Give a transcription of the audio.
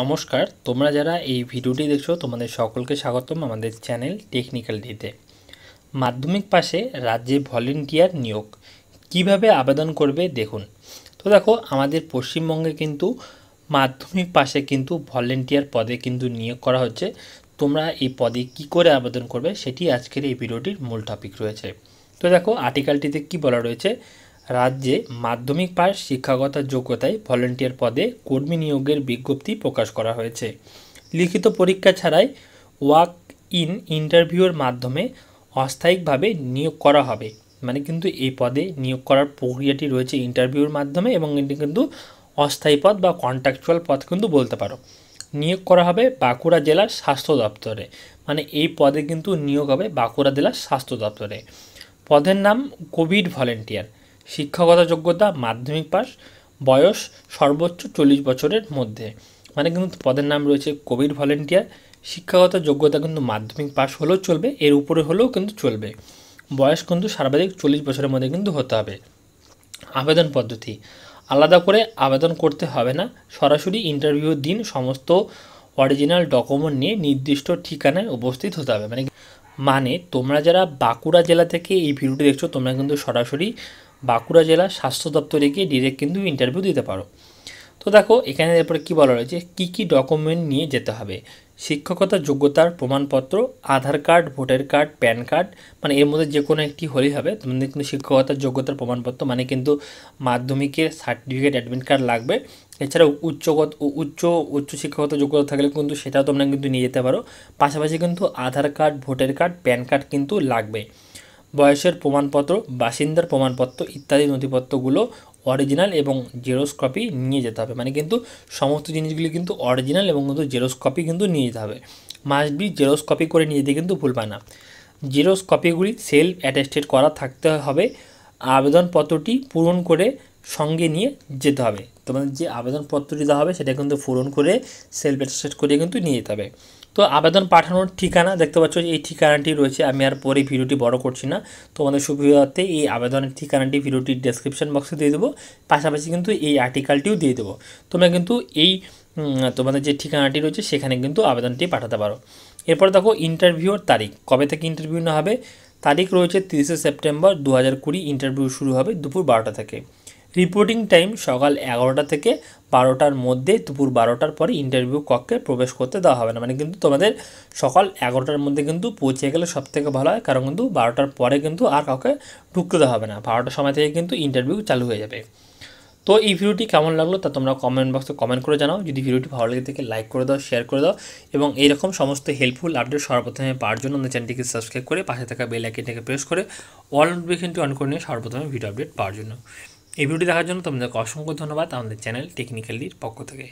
নমস্কার তোমরা যারা এই ভিডিওটি দেখছো তোমাদের সকলকে স্বাগতম আমাদের চ্যানেল টেকনিক্যাল ডিতে মাধ্যমিক পাশে রাজ্যে ভলেন্টিয়ার নিয়োগ কিভাবে আবেদন করবে দেখুন তো দেখো আমাদের পশ্চিমবঙ্গে কিন্তু মাধ্যমিক পাশে কিন্তু ভলেন্টিয়ার পদে কিন্তু নিয়োগ করা হচ্ছে তোমরা এই পদে কি করে আবেদন করবে সেটি আজকের এই ভিডিওটির মূল টপিক রয়েছে তো দেখো আর্টিকেলটিতে কি বলা রয়েছে রাজ্যে মাধ্যমিক পাস শিক্ষাগত যোগ্যতায় ভলেন্টিয়ার পদে কর্মী নিয়োগের বিজ্ঞপ্তি প্রকাশ করা হয়েছে লিখিত পরীক্ষা ছাড়াই ওয়াক ইন ইন্টারভিউর মাধ্যমে অস্থায়িকভাবে নিয়োগ করা হবে মানে কিন্তু এই পদে নিয়োগ করার প্রক্রিয়াটি রয়েছে ইন্টারভিউর মাধ্যমে এবং এটি কিন্তু অস্থায়ী পদ বা কন্ট্রাকচুয়াল পদ কিন্তু বলতে পারো নিয়োগ করা হবে বাঁকুড়া জেলার স্বাস্থ্য দপ্তরে মানে এই পদে কিন্তু নিয়োগ হবে বাঁকুড়া জেলার স্বাস্থ্য দপ্তরে পদের নাম কোভিড ভলেন্টিয়ার শিক্ষাগত যোগ্যতা মাধ্যমিক পাস বয়স সর্বোচ্চ চল্লিশ বছরের মধ্যে মানে কিন্তু পদের নাম রয়েছে কোভিড ভলেন্টিয়ার শিক্ষাগত যোগ্যতা কিন্তু মাধ্যমিক পাস হলেও চলবে এর উপরে হলেও কিন্তু চলবে বয়স কিন্তু সর্বাধিক চল্লিশ বছরের মধ্যে কিন্তু হতে হবে আবেদন পদ্ধতি আলাদা করে আবেদন করতে হবে না সরাসরি ইন্টারভিউ দিন সমস্ত অরিজিনাল ডকুমেন্ট নিয়ে নির্দিষ্ট ঠিকানায় উপস্থিত হতে হবে মানে মানে তোমরা যারা বাঁকুড়া জেলা থেকে এই ভিডিওটি দেখছো তোমরা কিন্তু সরাসরি বাঁকুড়া জেলা স্বাস্থ্য দপ্তরে গিয়ে ডিরেক্ট কিন্তু ইন্টারভিউ দিতে পারো তো দেখো এখানে এরপরে কী বলা রয়েছে কী কী ডকুমেন্ট নিয়ে যেতে হবে শিক্ষকতা যোগ্যতার প্রমাণপত্র Aadhaar card voter card PAN card মানে এর মধ্যে যে কোনো একটি হলেই হবে তোমাদের কিন্তু শিক্ষকতার যোগ্যতার প্রমাণপত্র মানে কিন্তু মাধ্যমিকের সার্টিফিকেট অ্যাডমিট কার্ড লাগবে এছাড়া উচ্চগত উচ্চ উচ্চ শিক্ষকতা যোগ্যতা থাকলে কিন্তু সেটাও তোমরা কিন্তু নিয়ে যেতে পারো পাশাপাশি কিন্তু Aadhaar card voter card PAN card কিন্তু লাগবে বয়সের প্রমাণপত্র বাসিন্দার প্রমাণপত্র ইত্যাদি নথিপত্রগুলো অরিজিনাল এবং জেরোস কপি নিয়ে যেতে হবে মানে কিন্তু সমস্ত জিনিসগুলি কিন্তু অরিজিনাল এবং কিন্তু জেরোস কপি কিন্তু নিয়ে যেতে হবে মাস্ট বি জেরোস কপি করে নিয়ে যেতে কিন্তু ভুলবে না জেরোস কপিগুলি সেলফ অ্যাটেস্টেড করা থাকতে হবে আবেদনপত্রটি পূরণ করে সঙ্গে নিয়ে যেতে হবে তোমাদের যে আবেদনপত্রটি দেওয়া হবে সেটা কিন্তু পূরণ করে সেলফ অ্যাটেস্টেড করে কিন্তু নিয়ে যেতে হবে তো আবেদন পাঠানোর ঠিকানা দেখতে পাচ্ছ এই ঠিকানাটি রয়েছে আমি আর পরে ভিডিওটি বড় করছি না তোমাদের সুবিধার্থে এই আবেদনের ঠিকানাটি ভিডিওটির ডেসক্রিপশান বক্সে দিয়ে দেবো পাশাপাশি কিন্তু এই আর্টিকেলটিও দিয়ে দেবো তোমরা কিন্তু এই তোমাদের যে ঠিকানাটি রয়েছে সেখানে কিন্তু আবেদনটি পাঠাতে পারো এরপর দেখো ইন্টারভিউর তারিখ কবে থেকে ইন্টারভিউ না হবে তারিখ রয়েছে তিরিশে সেপ্টেম্বর দু হাজার কুড়ি ইন্টারভিউ শুরু হবে দুপুর বারোটা থেকে রিপোর্টিং টাইম সকাল এগারোটা থেকে বারোটার মধ্যে দুপুর বারোটার পরে ইন্টারভিউ কক্ষে প্রবেশ করতে দেওয়া হবে না মানে কিন্তু তোমাদের সকাল এগারোটার মধ্যে কিন্তু পৌঁছে গেলে সব থেকে ভালো হয় কারণ কিন্তু বারোটার পরে কিন্তু আর কাউকে ঢুকতে দেওয়া হবে না বারোটার সময় থেকে কিন্তু ইন্টারভিউ চালু হয়ে যাবে তো এই ভিডিওটি কেমন লাগলো তা তোমরা কমেন্ট বক্সে কমেন্ট করে জানাও যদি ভিডিওটি ভালো লেগে থেকে লাইক করে দাও শেয়ার করে দাও এবং এইরকম সমস্ত হেল্পফুল আপডেট সর্বপ্রথমে পাওয়ার জন্য আমাদের চ্যানেলটিকে সাবস্ক্রাইব করে পাশে থাকা বেল আইকনটাকে প্রেস করে অল নোটিফিকেশনটি অন করে নিয়ে সর্বপ্রথমে ভিডিও আপডেট পাওয়ার জন্য এই ভিডিও দেখার জন্য তোমাদেরকে অসংখ্য ধন্যবাদ আমাদের চ্যানেল টেকনিক্যালির পক্ষ থেকে